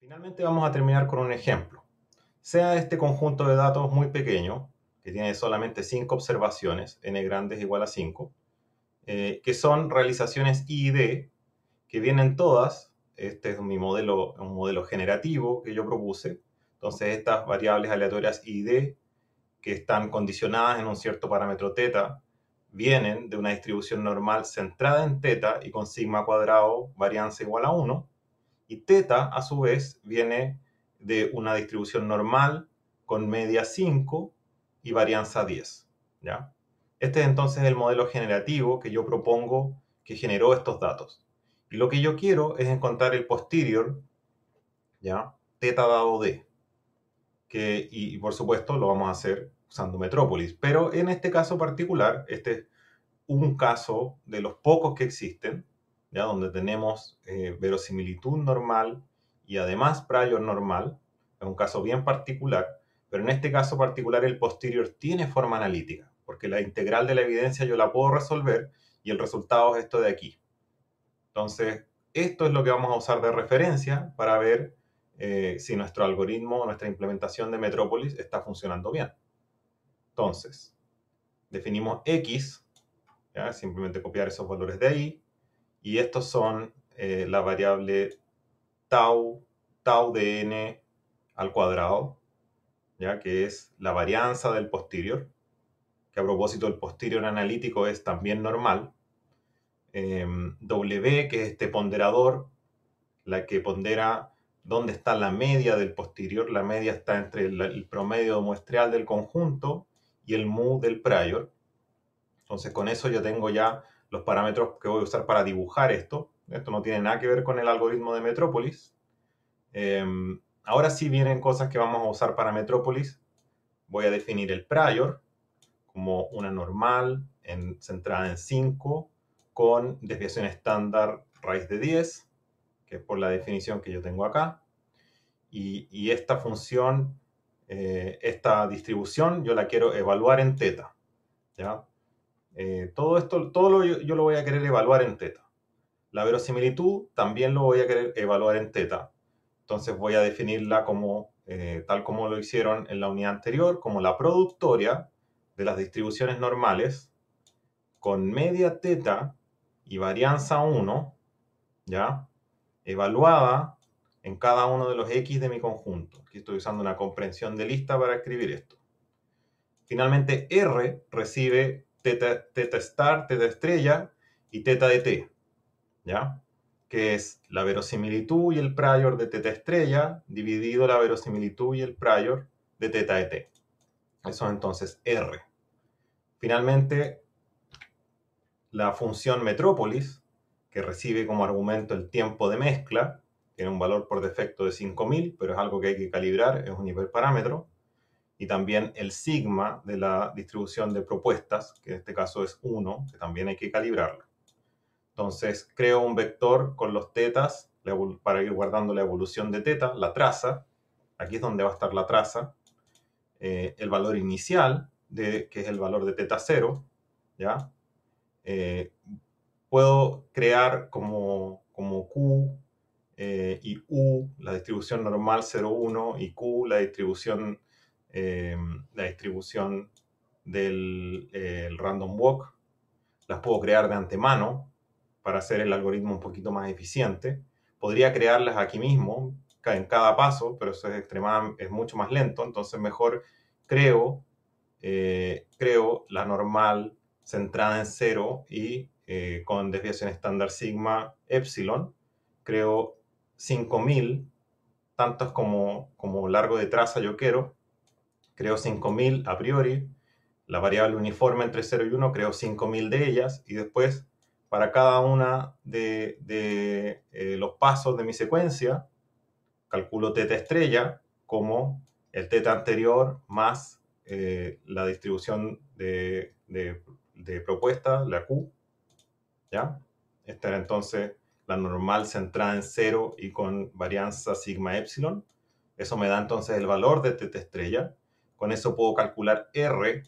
Finalmente vamos a terminar con un ejemplo. Sea este conjunto de datos muy pequeño, que tiene solamente 5 observaciones, n grandes igual a 5, eh, que son realizaciones I y D, que vienen todas, este es mi modelo, un modelo generativo que yo propuse, entonces estas variables aleatorias I y D, que están condicionadas en un cierto parámetro θ, vienen de una distribución normal centrada en θ y con sigma cuadrado varianza igual a 1, y teta, a su vez, viene de una distribución normal con media 5 y varianza 10. ¿ya? Este es entonces el modelo generativo que yo propongo que generó estos datos. Y lo que yo quiero es encontrar el posterior, ¿ya? Teta dado D. Que, y, y por supuesto lo vamos a hacer usando Metrópolis. Pero en este caso particular, este es un caso de los pocos que existen, donde tenemos eh, verosimilitud normal y además prior normal, es un caso bien particular, pero en este caso particular el posterior tiene forma analítica, porque la integral de la evidencia yo la puedo resolver y el resultado es esto de aquí. Entonces, esto es lo que vamos a usar de referencia para ver eh, si nuestro algoritmo, nuestra implementación de Metrópolis está funcionando bien. Entonces, definimos X, simplemente copiar esos valores de ahí, y estos son eh, la variable tau, tau de n al cuadrado, ya que es la varianza del posterior, que a propósito el posterior analítico es también normal. Em, w, que es este ponderador, la que pondera dónde está la media del posterior. La media está entre el, promedio muestral del conjunto y el mu del prior. Entonces con eso yo tengo ya los parámetros que voy a usar para dibujar esto. Esto no tiene nada que ver con el algoritmo de Metrópolis. Em, ahora sí vienen cosas que vamos a usar para Metrópolis. Voy a definir el prior como una normal centrada en 5 con desviación estándar raíz de 10, que es por la definición que yo tengo acá. Y, esta función, eh, esta distribución, yo la quiero evaluar en teta. ¿ya? Eh, todo esto, todo lo, yo, lo voy a querer evaluar en teta. La verosimilitud también lo voy a querer evaluar en teta. Entonces voy a definirla como, eh, tal como lo hicieron en la unidad anterior, como la productoria de las distribuciones normales con media teta y varianza 1, ¿ya? Evaluada en cada uno de los x de mi conjunto. Aquí estoy usando una comprensión de lista para escribir esto. Finalmente, R recibe teta, teta star, teta estrella y teta de T, ¿ya? Que es la verosimilitud y el prior de teta estrella dividido la verosimilitud y el prior de teta de T. Eso es entonces R. Finalmente, la función metrópolis, que recibe como argumento el tiempo de mezcla, tiene un valor por defecto de 5000, pero es algo que hay que calibrar, es un hiperparámetro y también el sigma de la distribución de propuestas, que en este caso es 1, que también hay que calibrarlo. Entonces creo un vector con los tetas para ir guardando la evolución de teta, la traza, aquí es donde va a estar la traza, eh, el valor inicial, de, que es el valor de teta 0, ¿ya? Eh, puedo crear como, como Q eh, y U la distribución normal 1, y Q la distribución eh, la distribución del eh, random walk, las puedo crear de antemano para hacer el algoritmo un poquito más eficiente. Podría crearlas aquí mismo, en cada paso, pero eso es, es mucho más lento, entonces mejor creo, eh, creo la normal centrada en cero y con desviación estándar sigma epsilon, creo 5000, tantas como, como largo de traza yo quiero, creo 5.000 a priori, la variable uniforme entre 0 y 1 creo 5.000 de ellas y después para cada una de, eh, los pasos de mi secuencia calculo teta estrella como el teta anterior más eh, la distribución de, propuesta, la Q. ¿ya? Esta era entonces la normal centrada en 0 y con varianza sigma epsilon. Eso me da entonces el valor de teta estrella. Con eso puedo calcular R,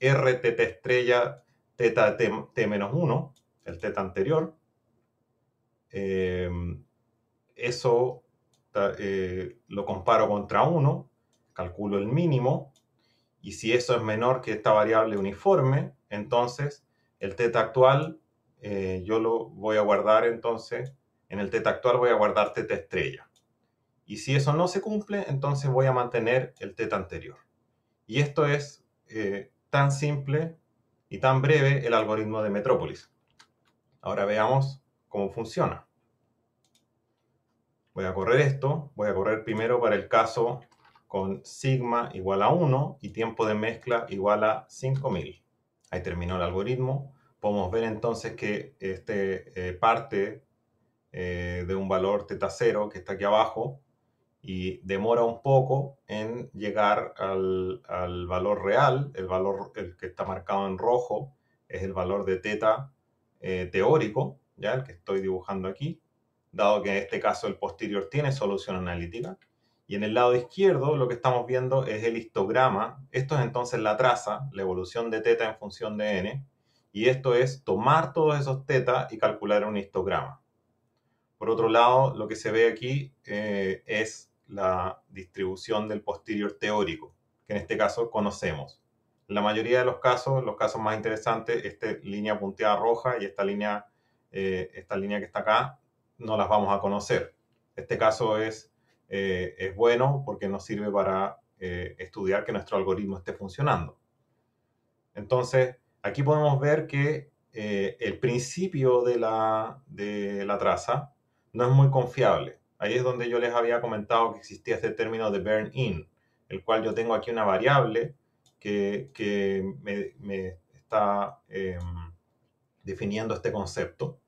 R teta estrella, teta t, t menos 1, el teta anterior. Eh, eso eh, lo comparo contra 1, calculo el mínimo, y si eso es menor que esta variable uniforme, entonces el teta actual eh, yo lo voy a guardar entonces, en el teta actual voy a guardar teta estrella. Y si eso no se cumple, entonces voy a mantener el teta anterior. Y esto es eh, tan simple y tan breve el algoritmo de Metrópolis. Ahora veamos cómo funciona. Voy a correr esto, voy a correr primero para el caso con sigma igual a 1 y tiempo de mezcla igual a 5000. Ahí terminó el algoritmo. Podemos ver entonces que este eh, parte eh, de un valor teta 0 que está aquí abajo y demora un poco en llegar al, valor real, el valor el que está marcado en rojo es el valor de teta eh, teórico, ya el que estoy dibujando aquí, dado que en este caso el posterior tiene solución analítica. Y en el lado izquierdo lo que estamos viendo es el histograma. Esto es entonces la traza, la evolución de teta en función de n. Y esto es tomar todos esos teta y calcular un histograma. Por otro lado, lo que se ve aquí eh, es la distribución del posterior teórico, que en este caso conocemos. En la mayoría de los casos, los casos más interesantes, esta línea punteada roja y esta línea, eh, esta línea que está acá, no las vamos a conocer. Este caso es, eh, es bueno porque nos sirve para estudiar que nuestro algoritmo esté funcionando. Entonces, aquí podemos ver que el principio de la, de la traza no es muy confiable. Ahí es donde yo les había comentado que existía este término de burn-in, el cual yo tengo aquí una variable que, me, está em, definiendo este concepto.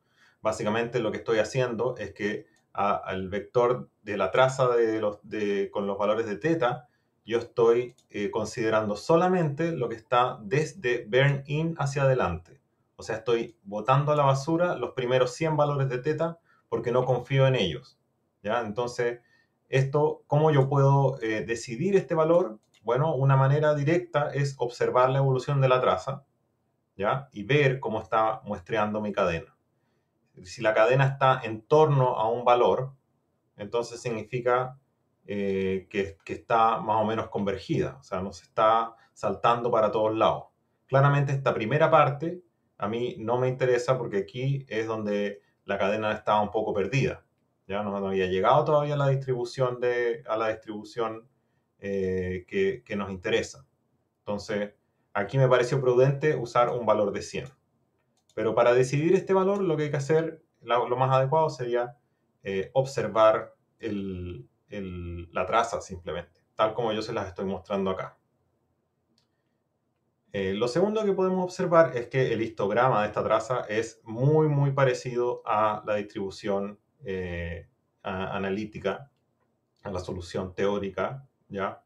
Básicamente lo que estoy haciendo es que al vector de la traza de los, de, con los valores de teta, yo estoy eh, considerando solamente lo que está desde burn-in hacia adelante. O sea, estoy botando a la basura los primeros 100 valores de teta porque no confío en ellos. ¿ya? Entonces, esto, ¿cómo yo puedo eh, decidir este valor? Bueno, una manera directa es observar la evolución de la traza ¿ya? y ver cómo está muestreando mi cadena. Si la cadena está en torno a un valor, entonces significa eh, que, está más o menos convergida, o sea, se está saltando para todos lados. Claramente esta primera parte a mí no me interesa porque aquí es donde la cadena estaba un poco perdida. Ya no, había llegado todavía a la distribución, de, a la distribución eh, que, nos interesa. Entonces, aquí me pareció prudente usar un valor de 100. Pero para decidir este valor, lo que hay que hacer, lo, más adecuado sería eh, observar la traza simplemente, tal como yo se las estoy mostrando acá. Eh, lo segundo que podemos observar es que el histograma de esta traza es muy, muy parecido a la distribución eh, analítica, a la solución teórica, ¿ya?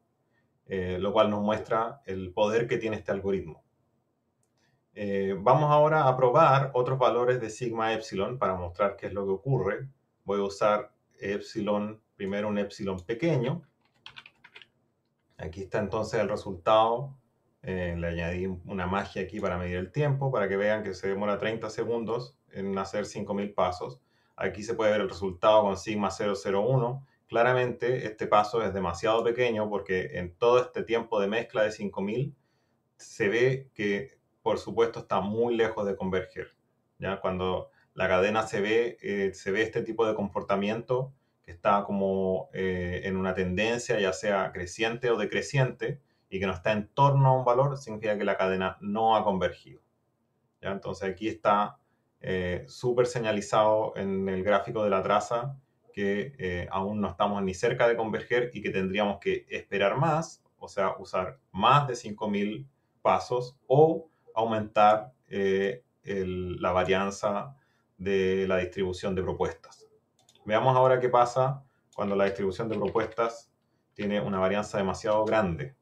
Eh, lo cual nos muestra el poder que tiene este algoritmo. vamos ahora a probar otros valores de sigma epsilon para mostrar qué es lo que ocurre. Voy a usar epsilon, primero un epsilon pequeño. Aquí está entonces el resultado eh, le añadí una magia aquí para medir el tiempo, para que vean que se demora 30 segundos en hacer 5000 pasos. Aquí se puede ver el resultado con sigma 001. Claramente este paso es demasiado pequeño porque en todo este tiempo de mezcla de 5000 se ve que por supuesto está muy lejos de converger. ¿ya? Cuando la cadena se ve, eh, se ve este tipo de comportamiento que está como eh, en una tendencia ya sea creciente o decreciente, y que no está en torno a un valor, significa que la cadena no ha convergido. ¿ya? Entonces aquí está eh, súper señalizado en el gráfico de la traza que eh, aún no estamos ni cerca de converger y que tendríamos que esperar más, o sea, usar más de 5.000 pasos o aumentar eh, la varianza de la distribución de propuestas. Veamos ahora qué pasa cuando la distribución de propuestas tiene una varianza demasiado grande.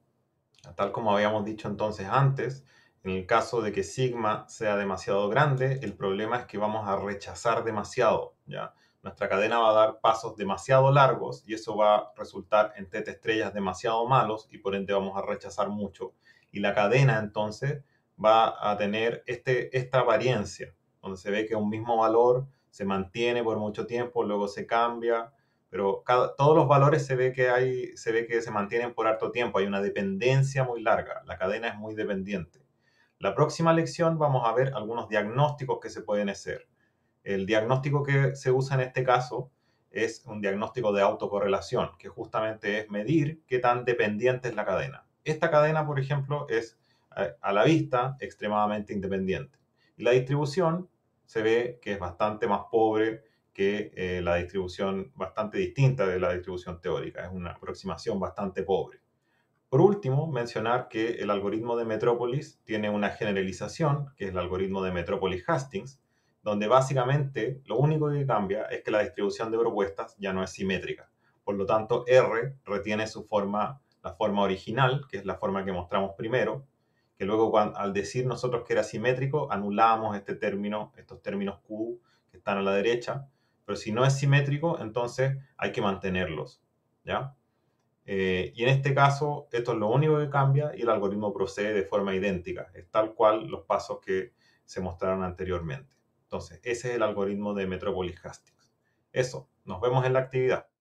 Tal como habíamos dicho entonces antes, en el caso de que sigma sea demasiado grande, el problema es que vamos a rechazar demasiado, ¿ya? Nuestra cadena va a dar pasos demasiado largos y eso va a resultar en t estrellas demasiado malos y por ende vamos a rechazar mucho. Y la cadena entonces va a tener este, esta apariencia, donde se ve que un mismo valor se mantiene por mucho tiempo, luego se cambia, pero todos los valores se ve que se ve que se mantienen por harto tiempo, hay una dependencia muy larga, la cadena es muy dependiente. La próxima lección vamos a ver algunos diagnósticos que se pueden hacer. El diagnóstico que se usa en este caso es un diagnóstico de autocorrelación, que justamente es medir qué tan dependiente es la cadena. Esta cadena, por ejemplo, es eh, a la vista extremadamente independiente. Y la distribución se ve que es bastante más pobre que eh, la distribución bastante distinta de la distribución teórica, es una aproximación bastante pobre. Por último, mencionar que el algoritmo de Metrópolis tiene una generalización, que es el algoritmo de Metrópolis-Hastings, donde básicamente lo único que cambia es que la distribución de propuestas ya no es simétrica. Por lo tanto, R retiene su forma, la forma original, que es la forma que mostramos primero, que luego al decir nosotros que era simétrico, anulamos este término, estos términos Q que están a la derecha, pero si no es simétrico, entonces hay que mantenerlos, ¿ya? Eh, y en este caso, esto es lo único que cambia y el algoritmo procede de forma idéntica, es tal cual los pasos que se mostraron anteriormente. Entonces, ese es el algoritmo de Metropolis Hastings. Eso, nos vemos en la actividad.